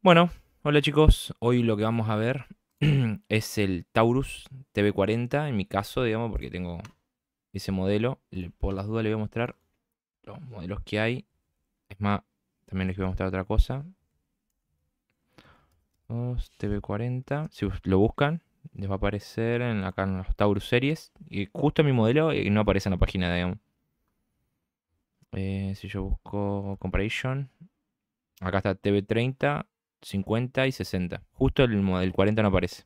Bueno, hola chicos, hoy lo que vamos a ver es el Taurus TV40, en mi caso, digamos, porque tengo ese modelo, por las dudas les voy a mostrar los modelos que hay, es más, también les voy a mostrar otra cosa. Los TV40, si lo buscan, les va a aparecer en, acá en los Taurus series, y justo mi modelo y eh, no aparece en la página, digamos. Eh, si yo busco Comparison, acá está TV30, 50 y 60. Justo el, el 40 no aparece.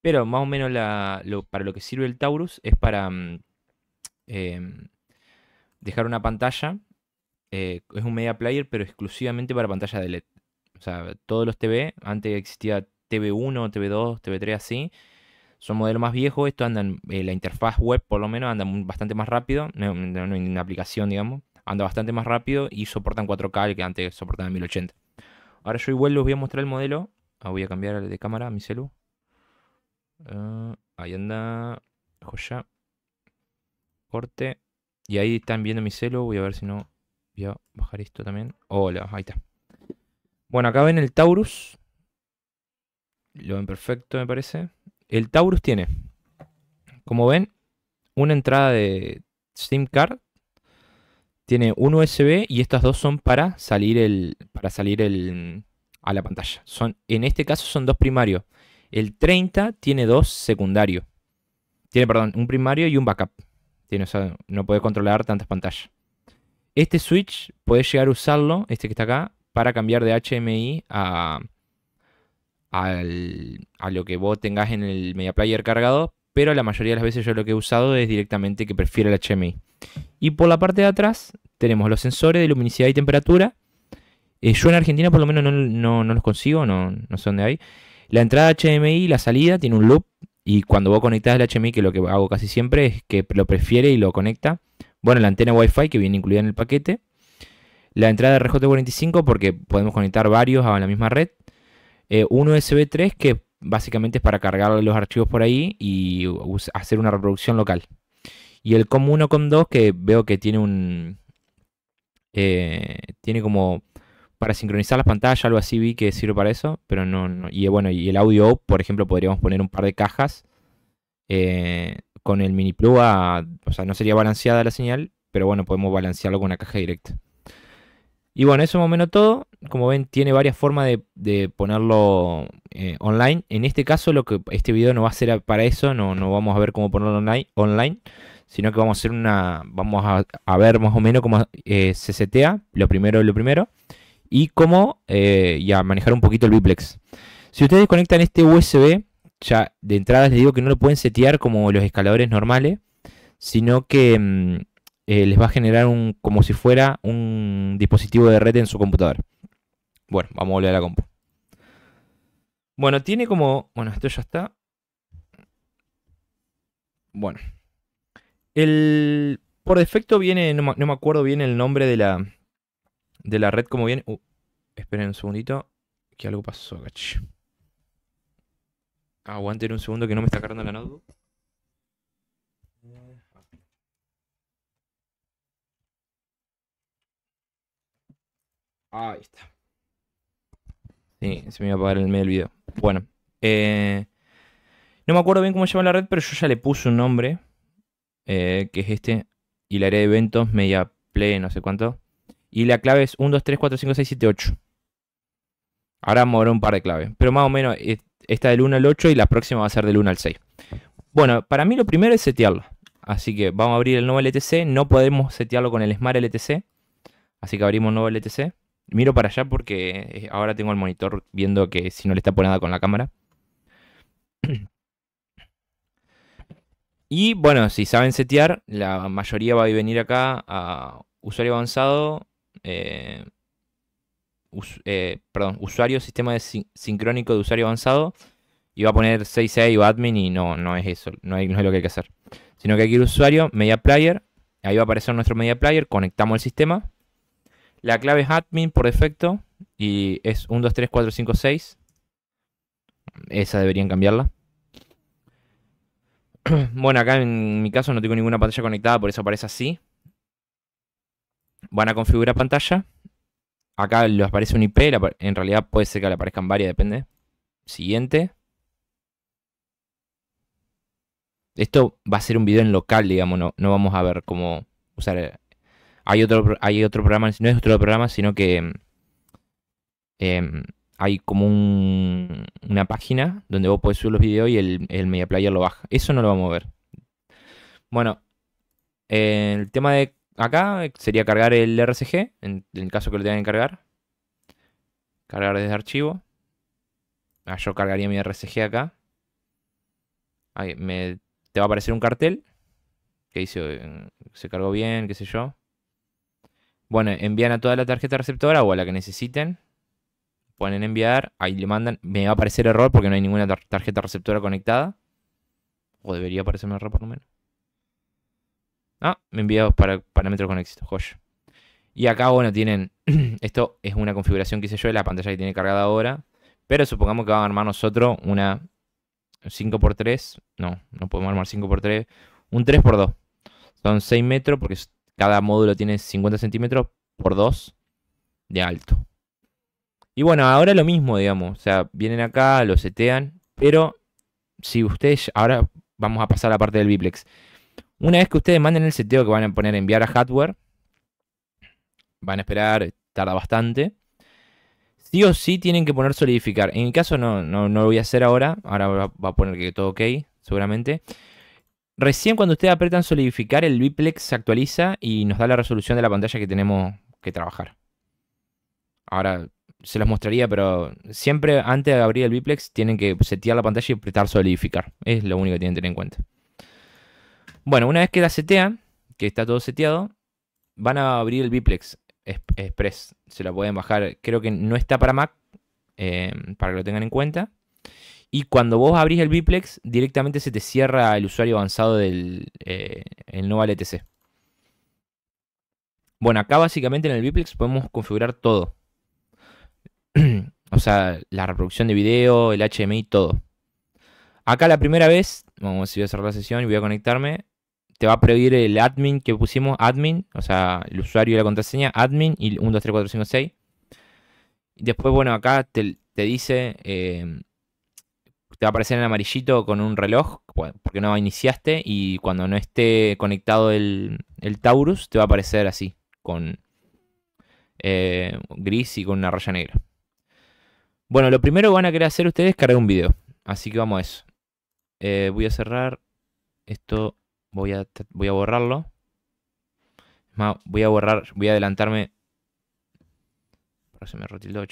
Pero más o menos para lo que sirve el Taurus es para mm, em, dejar una pantalla. Eh, es un media player, pero exclusivamente para pantalla de LED. O sea, todos los TV, antes existía TV1, TV2, TV3 así. Son modelos más viejos, esto andan, en. Eh, la interfaz web por lo menos anda bastante más rápido, no, en una aplicación digamos, anda bastante más rápido y soportan 4K, que antes soportaban 1080. Ahora yo igual les voy a mostrar el modelo. Ah, voy a cambiar de cámara mi celu. Ah, ahí anda. Joya. Corte. Y ahí están viendo mi celu. Voy a ver si no. Voy a bajar esto también. Hola, ahí está. Bueno, acá ven el Taurus. Lo ven perfecto, me parece. El Taurus tiene, como ven, una entrada de SIM card tiene un USB y estas dos son para salir, el, para salir a la pantalla. Son, en este caso son dos primarios. El 30 tiene dos secundarios. Tiene, perdón, un primario y un backup. no puede controlar tantas pantallas. Este switch puede llegar a usarlo, este que está acá, para cambiar de HMI a, a lo que vos tengas en el Media Player cargado pero la mayoría de las veces yo lo que he usado es directamente que prefiere el HMI. Y por la parte de atrás tenemos los sensores de luminosidad y temperatura. Eh, yo en Argentina por lo menos no, no, los consigo, no, no, sé dónde hay. La entrada HMI, la salida, tiene un loop y cuando vos conectás el HMI, que lo que hago casi siempre es que lo prefiere y lo conecta. Bueno, la antena Wi-Fi que viene incluida en el paquete. La entrada RJ45 porque podemos conectar varios a la misma red. un USB 3 que básicamente es para cargar los archivos por ahí y hacer una reproducción local. Y el COM1, COM2, que veo que tiene un... Eh, tiene como para sincronizar las pantallas, algo así vi que sirve para eso, pero no, Y bueno, y el audio, por ejemplo, podríamos poner un par de cajas eh, con el mini plug, o sea, no sería balanceada la señal, pero bueno, podemos balancearlo con una caja directa. Y bueno, eso es más o menos todo como ven, tiene varias formas de, ponerlo eh, online. En este caso, lo que este video no va a ser para eso, no, vamos a ver cómo ponerlo online, sino que vamos a hacer una, vamos a, ver más o menos cómo eh, se setea, lo primero, lo primero, y cómo eh, ya manejar un poquito el biplex. Si ustedes conectan este USB, ya de entrada les digo que no lo pueden setear como los escaladores normales, sino que mm, les va a generar un, como si fuera un dispositivo de red en su computadora. Bueno, vamos a volver a la compu. Bueno, tiene como. Bueno, esto ya está. Bueno. El. Por defecto viene. No me, acuerdo bien el nombre de la. De la red como viene. Uh, esperen un segundito. Que algo pasó, gach. Aguanten un segundo que no me está cargando la notebook. Ahí está se me iba a apagar en el medio del video. Bueno. Eh, no me acuerdo bien cómo se llama la red, pero yo ya le puse un nombre. Eh, que es este. Y la área de eventos, media play, no sé cuánto. Y la clave es 1, 2, 3, 4, 5, 6, 7, 8. Ahora moveré un par de claves. Pero más o menos eh, esta del 1 al 8 y la próxima va a ser del 1 al 6. Bueno, para mí lo primero es setearlo. Así que vamos a abrir el nuevo LTC. No podemos setearlo con el Smart LTC. Así que abrimos nuevo LTC. Miro para allá porque eh, ahora tengo el monitor viendo que si no le está poniendo nada con la cámara. Y bueno, si saben setear, la mayoría va a venir acá a usuario avanzado, eh, eh, perdón, usuario, sistema sincrónico de usuario avanzado, y va a poner 6.6 o admin y no, no es eso, no, no es lo que hay que hacer. Sino que hay que ir usuario, media player, ahí va a aparecer nuestro media player, conectamos el sistema, la clave es admin por defecto y es 1, 2, 3, 4, 5, 6. Esa deberían cambiarla. Bueno, acá en mi caso no tengo ninguna pantalla conectada, por eso aparece así. Van a configurar pantalla. Acá les aparece un IP, en realidad puede ser que le aparezcan varias, depende. Siguiente. Esto va a ser un video en local, digamos, no, vamos a ver cómo usar el... Eh, hay otro, hay otro programa, no es otro programa, sino que em, hay como una página donde vos podés subir los videos y el, media player lo baja. Eso no lo vamos a ver. Bueno, el tema de acá sería cargar el RCG, en, el caso que lo tengan que cargar. Cargar desde archivo. Ah, yo cargaría mi RCG acá. te va a aparecer un cartel que dice eh, se cargó bien, qué sé yo. Bueno, envían a toda la tarjeta receptora o a la que necesiten. Ponen enviar, ahí le mandan. Me va a aparecer error porque no hay ninguna tarjeta receptora conectada. O debería aparecerme error por lo menos. Ah, me envía para parámetros con éxito, Joy. Y acá, bueno, tienen. esto es una configuración que hice yo de la pantalla que tiene cargada ahora. Pero supongamos que van a armar nosotros una 5x3. No, no podemos armar 5x3. Un 3x2. Son 6 metros porque cada módulo tiene 50 centímetros por 2 de alto. Y bueno, ahora lo mismo, digamos. O sea, vienen acá, lo setean. Pero si ustedes. Ahora vamos a pasar a la parte del biplex. Una vez que ustedes manden el seteo que van a poner enviar a hardware, van a esperar, tarda bastante. Sí o sí tienen que poner solidificar. En mi caso no, no, no lo voy a hacer ahora. Ahora va a poner que todo ok, seguramente. Recién cuando ustedes apretan solidificar, el biplex se actualiza y nos da la resolución de la pantalla que tenemos que trabajar. Ahora se los mostraría, pero siempre antes de abrir el biplex tienen que setear la pantalla y apretar solidificar. Es lo único que tienen que tener en cuenta. Bueno, una vez que la setean, que está todo seteado, van a abrir el biplex express. Se la pueden bajar. Creo que no está para Mac, eh, para que lo tengan en cuenta. Y cuando vos abrís el biplex, directamente se te cierra el usuario avanzado del eh, nuevo el Bueno, acá básicamente en el biplex podemos configurar todo. o sea, la reproducción de video, el HMI, todo. Acá la primera vez, vamos si voy a cerrar la sesión y voy a conectarme, te va a pedir el admin que pusimos, admin, o sea, el usuario y la contraseña, admin y 1, 2, 3, 4, 5, 6. Después, bueno, acá te, dice... Eh, te va a aparecer en amarillito con un reloj, porque no iniciaste, y cuando no esté conectado el, Taurus, te va a aparecer así, con eh, gris y con una raya negra. Bueno, lo primero que van a querer hacer ustedes es cargar un video. Así que vamos a eso. Eh, voy a cerrar esto, voy a, voy a borrarlo. voy a borrar, voy a adelantarme. próximo se me el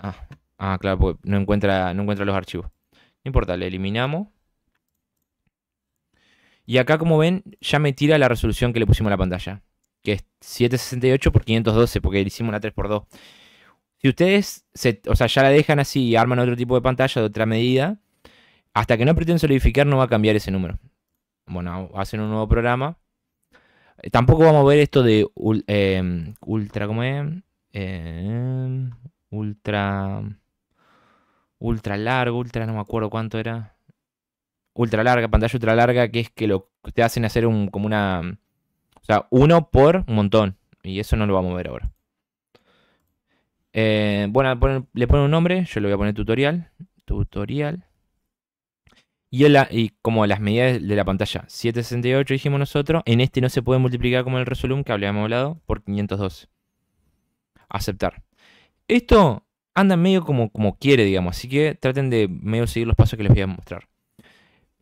Ah, Ah, claro, no encuentra, no encuentra los archivos. No importa, le eliminamos. Y acá, como ven, ya me tira la resolución que le pusimos a la pantalla. Que es 768 por 512, porque le hicimos una 3x2. Si ustedes, o sea, ya la dejan así y arman otro tipo de pantalla de otra medida, hasta que no pretenden solidificar no va a cambiar ese número. Bueno, hacen un nuevo programa. Eh, tampoco vamos a ver esto de em, ultra, ¿cómo es? Em, ultra ultra largo, ultra no me acuerdo cuánto era. Ultra larga, pantalla ultra larga, que es que lo te hacen hacer un, como una. O sea, uno por un montón. Y eso no lo vamos a ver ahora. Eh, bueno, le pone un nombre, yo le voy a poner tutorial. Tutorial. Y, y como las medidas de la pantalla, 768 dijimos nosotros, en este no se puede multiplicar como el Resolum que habíamos hablado por 512. Aceptar. Esto andan medio como, como quiere, digamos. Así que traten de medio seguir los pasos que les voy a mostrar.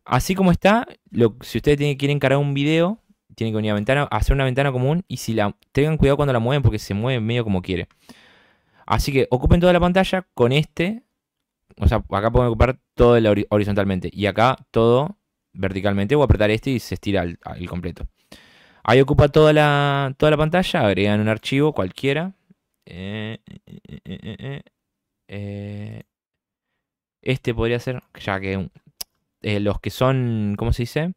Así como está, lo, si ustedes tienen, quieren cargar un video, tienen que venir a ventana, hacer una ventana común y si la tengan cuidado cuando la mueven porque se mueve medio como quiere. Así que ocupen toda la pantalla con este. O sea, acá pueden ocupar todo el horizontalmente y acá todo verticalmente. Voy a apretar este y se estira el, completo. Ahí ocupa toda la, toda la pantalla, agregan un archivo cualquiera. eh, eh, eh, eh eh, este podría ser, ya que eh, los que son, ¿cómo se dice?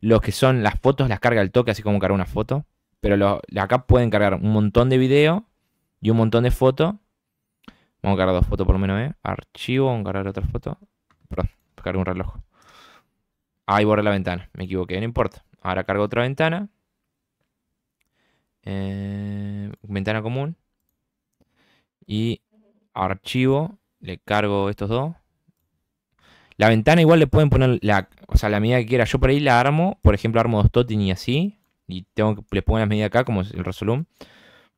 Los que son las fotos las carga el toque, así como carga una foto. Pero acá pueden cargar un montón de video y un montón de fotos Vamos a cargar dos fotos por lo menos, ¿eh? Archivo, vamos a cargar otra foto. Perdón, cargo un reloj. Ahí borré la ventana, me equivoqué, no importa. Ahora cargo otra ventana. Eh, ventana común. Y archivo, le cargo estos dos. La ventana igual le pueden poner la, o sea, la medida que quiera. Yo por ahí la armo, por ejemplo, armo dos totin y así. Y tengo que, le pongo las medidas acá, como el Resolum.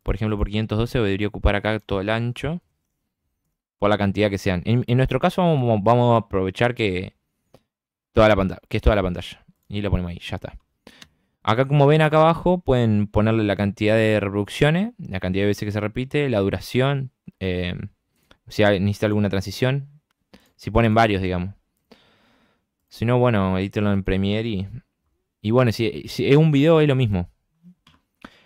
Por ejemplo, por 512 debería ocupar acá todo el ancho. Por la cantidad que sean. En, nuestro caso vamos, a aprovechar que, toda la pantalla, que es toda la pantalla. Y lo ponemos ahí, ya está. Acá como ven acá abajo pueden ponerle la cantidad de reproducciones, la cantidad de veces que se repite, la duración, eh, si necesita alguna transición. Si ponen varios, digamos. Si no, bueno, edítelo en Premiere y. Y bueno, si, es un video, es lo mismo.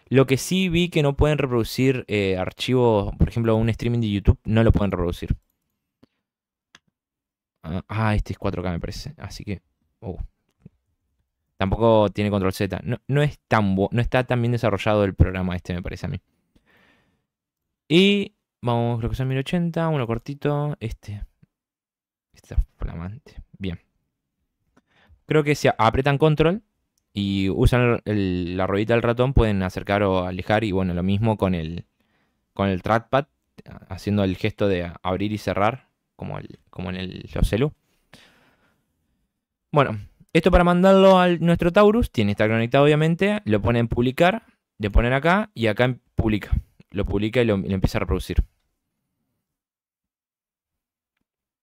Lo que sí vi que no pueden reproducir eh, archivos, por ejemplo, un streaming de YouTube, no lo pueden reproducir. Ah, ah este es 4K, me parece. Así que. Oh. Tampoco tiene control Z. No, es no está tan bien desarrollado el programa este, me parece a mí. Y Vamos, creo que son 1080, uno cortito, este. está flamante. Bien. Creo que si apretan control y usan la ruedita del ratón pueden acercar o alejar y bueno, lo mismo con el, con el trackpad, haciendo el gesto de abrir y cerrar, como, el, como en el, los Bueno, esto para mandarlo a nuestro Taurus, tiene que estar conectado obviamente, lo ponen publicar, le poner acá y acá en publica lo publica y lo, empieza a reproducir.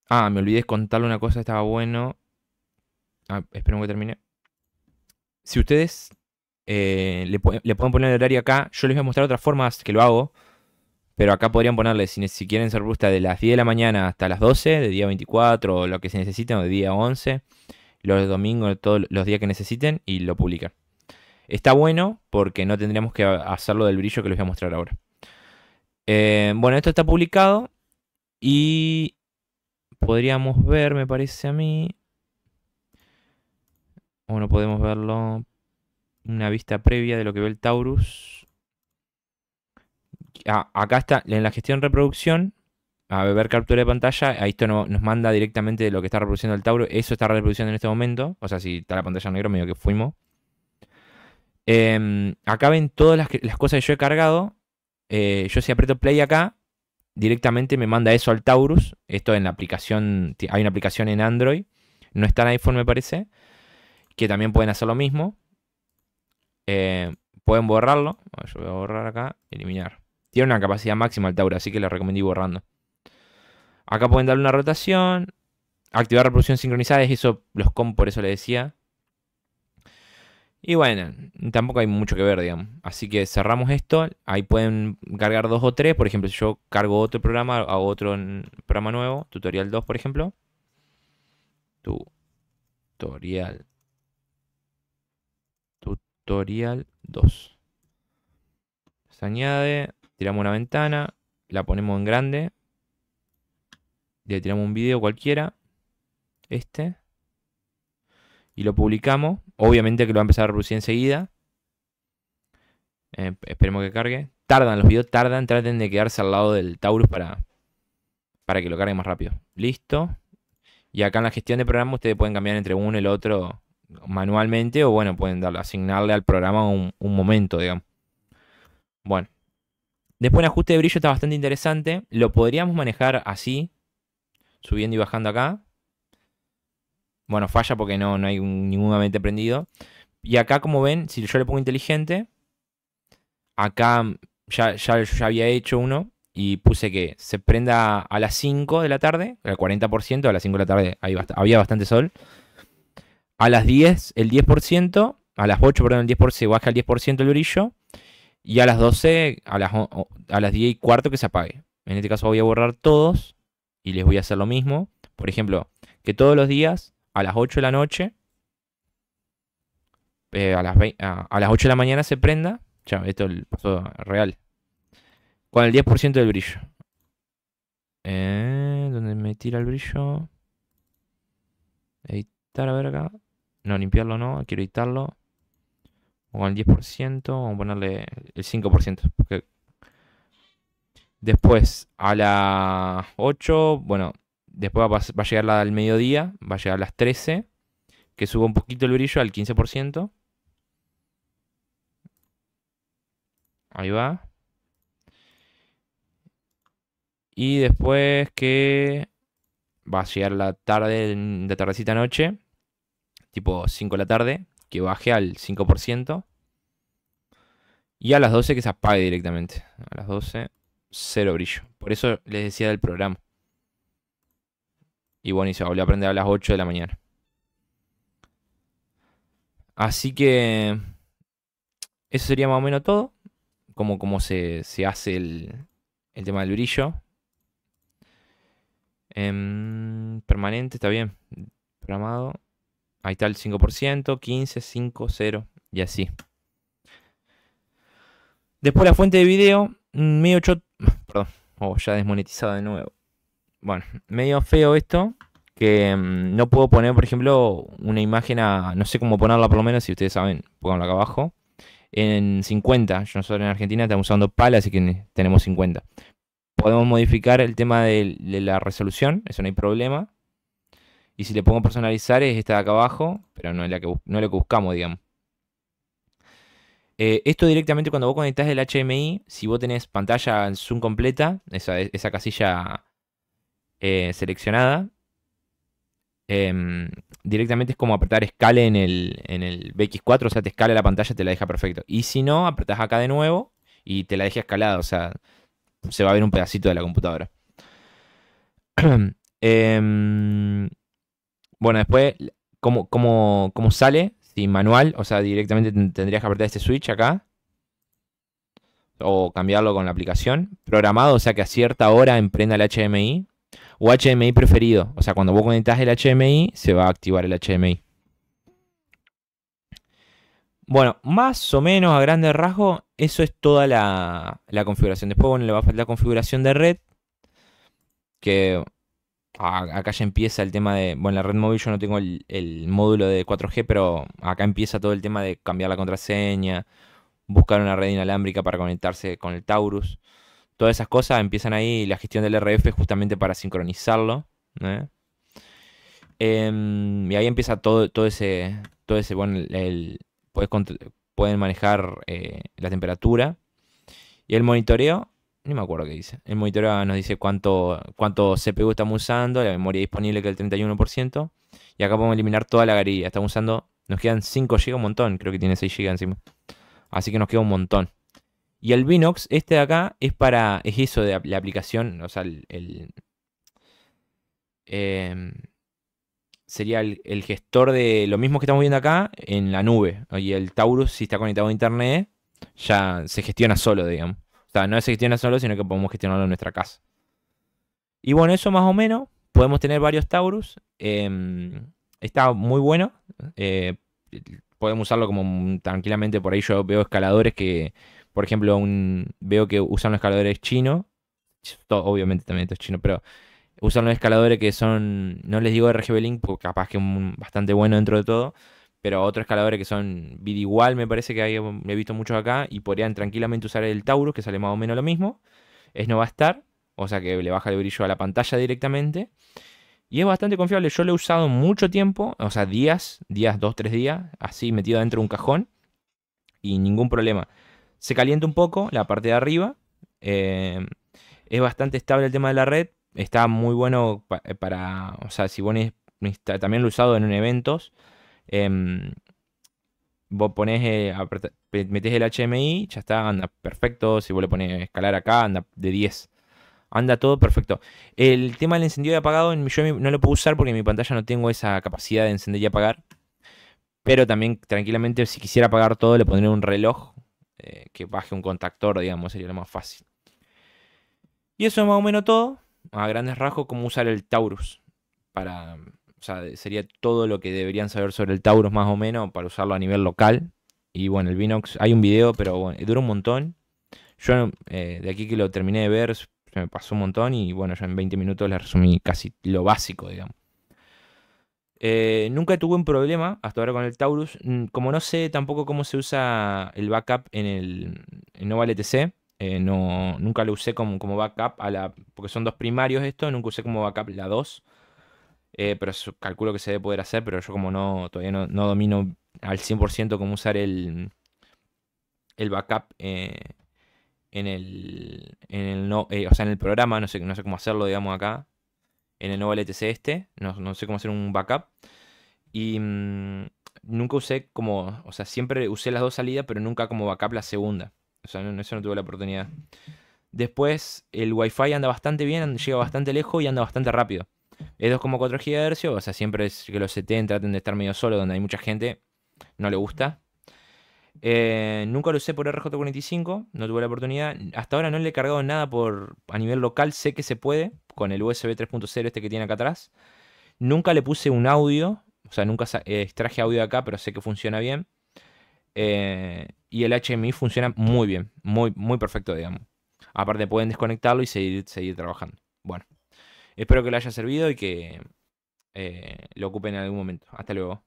Ah, me olvidé de contarle una cosa, estaba bueno. Ah, espero que termine. Si ustedes eh, le, pueden poner el horario acá, yo les voy a mostrar otras formas que lo hago. Pero acá podrían ponerle, si, quieren ser rusta, de las 10 de la mañana hasta las 12, de día 24, o lo que se necesiten, o de día 11, los domingos, todos los días que necesiten, y lo publican. Está bueno porque no tendríamos que hacerlo del brillo que les voy a mostrar ahora. Eh, bueno, esto está publicado y podríamos ver, me parece a mí, ¿O no podemos verlo, una vista previa de lo que ve el Taurus. Ah, acá está, en la gestión reproducción, a ver captura de pantalla, ahí esto nos manda directamente lo que está reproduciendo el Tauro, eso está reproduciendo en este momento, o sea, si está la pantalla negro, medio que fuimos. Em, acá ven todas las, las cosas que yo he cargado, eh, yo si aprieto play acá, directamente me manda eso al Taurus. Esto en la aplicación, hay una aplicación en Android, no está en iPhone me parece, que también pueden hacer lo mismo. Eh, pueden borrarlo. yo voy a borrar acá, eliminar. Tiene una capacidad máxima el Taurus, así que le recomendé borrando. Acá pueden darle una rotación. Activar reproducción sincronizada, es eso, los com, por eso le decía. Y bueno, tampoco hay mucho que ver, digamos. Así que cerramos esto. Ahí pueden cargar dos o tres. Por ejemplo, si yo cargo otro programa, hago otro programa nuevo, tutorial 2, por ejemplo. Tutorial. Tutorial 2. Se añade, tiramos una ventana, la ponemos en grande. Le tiramos un video cualquiera. Este. Y lo publicamos obviamente que lo va a empezar a reproducir enseguida. Eh, esperemos que cargue. Tardan, los videos tardan. Traten de quedarse al lado del Taurus para, para que lo cargue más rápido. Listo. Y acá en la gestión de programa ustedes pueden cambiar entre uno y el otro manualmente o bueno, pueden darle, asignarle al programa un, un momento, digamos. Bueno. Después el ajuste de brillo está bastante interesante. Lo podríamos manejar así, subiendo y bajando acá bueno, falla porque no, no hay ningún ambiente prendido. Y acá, como ven, si yo le pongo inteligente, acá ya, yo ya había hecho uno y puse que se prenda a las 5 de la tarde, al 40%, a las 5 de la tarde había bastante sol. A las 10, el 10%, a las 8, perdón, el 10%, se baja el 10% el brillo. Y a las 12, a las, a las 10 y cuarto que se apague. En este caso voy a borrar todos y les voy a hacer lo mismo. Por ejemplo, que todos los días a las 8 de la noche, eh, a, las a, las 8 de la mañana se prenda. Ya, esto es real. Con el 10% del brillo. Eh, ¿Dónde me tira el brillo? Editar, a ver acá. No, limpiarlo no, quiero editarlo. con el 10%, vamos a ponerle el 5%. Después, a las 8, bueno, Después va, a llegar al mediodía, va a llegar a las 13, que suba un poquito el brillo al 15%. Ahí va. Y después que va a llegar la tarde, de tardecita noche, tipo 5 de la tarde, que baje al 5%. Y a las 12 que se apague directamente. A las 12, cero brillo. Por eso les decía del programa. Y bueno, y se volvió a aprender a las 8 de la mañana. Así que eso sería más o menos todo. Como, como se, hace el, tema del brillo. Em, permanente, está bien. Programado. Ahí está el 5%, 15, 5, 0 y así. Después la fuente de video, mm, medio 8... Perdón, oh, ya desmonetizado de nuevo. Bueno, medio feo esto, que mm, no puedo poner, por ejemplo, una imagen a, no sé cómo ponerla por lo menos, si ustedes saben, pónganla acá abajo. En 50, yo nosotros en Argentina estamos usando PAL, así que tenemos 50. Podemos modificar el tema de, la resolución, eso no hay problema. Y si le pongo personalizar es esta de acá abajo, pero no es la que, no lo buscamos, digamos. Eh, esto directamente cuando vos conectás el HMI, si vos tenés pantalla en zoom completa, esa casilla eh, seleccionada, em, directamente es como apretar escale en el, BX4, o sea, te escala la pantalla, te la deja perfecto. Y si no, apretás acá de nuevo y te la deja escalada, o sea, se va a ver un pedacito de la computadora. Em, bueno, después, ¿cómo, cómo, sale? sin manual, o sea, directamente tendrías que apretar este switch acá. O cambiarlo con la aplicación. Programado, o sea que a cierta hora emprenda el HMI o HMI preferido. O sea, cuando vos conectás el HMI, se va a activar el HMI. Bueno, más o menos a grandes rasgos, eso es toda la, configuración. Después, bueno, le va a faltar configuración de red. Que acá ya empieza el tema de. Bueno, la red móvil yo no tengo el, módulo de 4G, pero acá empieza todo el tema de cambiar la contraseña, buscar una red inalámbrica para conectarse con el Taurus todas esas cosas empiezan ahí la gestión del RF justamente para sincronizarlo. Em, y ahí empieza todo, todo ese, todo ese, bueno, pueden manejar eh, la temperatura. Y el monitoreo, no me acuerdo qué dice. El monitoreo nos dice cuánto, cuánto CPU estamos usando, la memoria disponible que es el 31%. Y acá podemos eliminar toda la galería. Estamos usando, nos quedan 5 GB, un montón. Creo que tiene 6 GB encima. Así que nos queda un montón. Y el Binox, este de acá, es para. Es eso de la aplicación. O sea, el. Em, sería el, gestor de lo mismo que estamos viendo acá en la nube. Y el Taurus, si está conectado a internet, ya se gestiona solo, digamos. O sea, no se gestiona solo, sino que podemos gestionarlo en nuestra casa. Y bueno, eso más o menos. Podemos tener varios Taurus. Em, está muy bueno. Eh, podemos usarlo como tranquilamente. Por ahí yo veo escaladores que por ejemplo, un, veo que usan los escaladores chinos, obviamente también esto es chino, pero usan los escaladores que son, no les digo RGB Link, porque capaz que un, bastante bueno dentro de todo, pero otros escaladores que son vid igual, me parece que hay, he visto muchos acá, y podrían tranquilamente usar el Taurus, que sale más o menos lo mismo, es no va a estar, o sea que le baja el brillo a la pantalla directamente. Y es bastante confiable, yo lo he usado mucho tiempo, o sea, días, días, dos, tres días, así metido dentro de un cajón, y ningún problema se calienta un poco la parte de arriba. Eh, es bastante estable el tema de la red. Está muy bueno eh, para, o sea, si pones, también lo he usado en eventos. Em, vos pones, eh, metes el HMI, ya está, anda perfecto. Si vos le pones escalar acá, anda de 10. Anda todo perfecto. El tema del encendido y apagado, yo no lo puedo usar porque en mi pantalla no tengo esa capacidad de encender y apagar. Pero también tranquilamente, si quisiera apagar todo, le pondría un reloj eh, que baje un contactor, digamos, sería lo más fácil. Y eso es más o menos todo, a grandes rasgos, cómo usar el Taurus. Para, sería todo lo que deberían saber sobre el Taurus más o menos para usarlo a nivel local. Y bueno, el Vinox hay un video, pero bueno, dura un montón. Yo eh, de aquí que lo terminé de ver, se me pasó un montón y bueno, ya en 20 minutos les resumí casi lo básico, digamos. Eh, nunca tuve un problema hasta ahora con el Taurus. Mm, como no sé tampoco cómo se usa el backup en el en Oval eh, no, nunca lo usé como, como, backup a la. Porque son dos primarios esto, nunca usé como backup la 2. Eh, pero calculo que se debe poder hacer, pero yo como no, todavía no, domino al 100% cómo usar el, el backup en el, en el o sea, en el programa, no sé, no sé cómo hacerlo, digamos, acá en el nuevo LTC este, no, sé cómo hacer un backup. Y mm, nunca usé como, o sea, siempre usé las dos salidas, pero nunca como backup la segunda. O sea, no, eso no tuve la oportunidad. Después, el Wi-Fi anda bastante bien, llega bastante lejos y anda bastante rápido. Es 2,4 GHz, o sea, siempre es que los 70 traten de estar medio solo, donde hay mucha gente, no le gusta. Eh, nunca lo usé por RJ45, no tuve la oportunidad. Hasta ahora no le he cargado nada por, a nivel local, sé que se puede con el USB 3.0 este que tiene acá atrás. Nunca le puse un audio, o sea, nunca eh, extraje audio acá, pero sé que funciona bien. Eh, y el HMI funciona muy bien, muy, muy perfecto, digamos. Aparte pueden desconectarlo y seguir, seguir trabajando. Bueno, espero que le haya servido y que lo ocupen en algún momento. Hasta luego.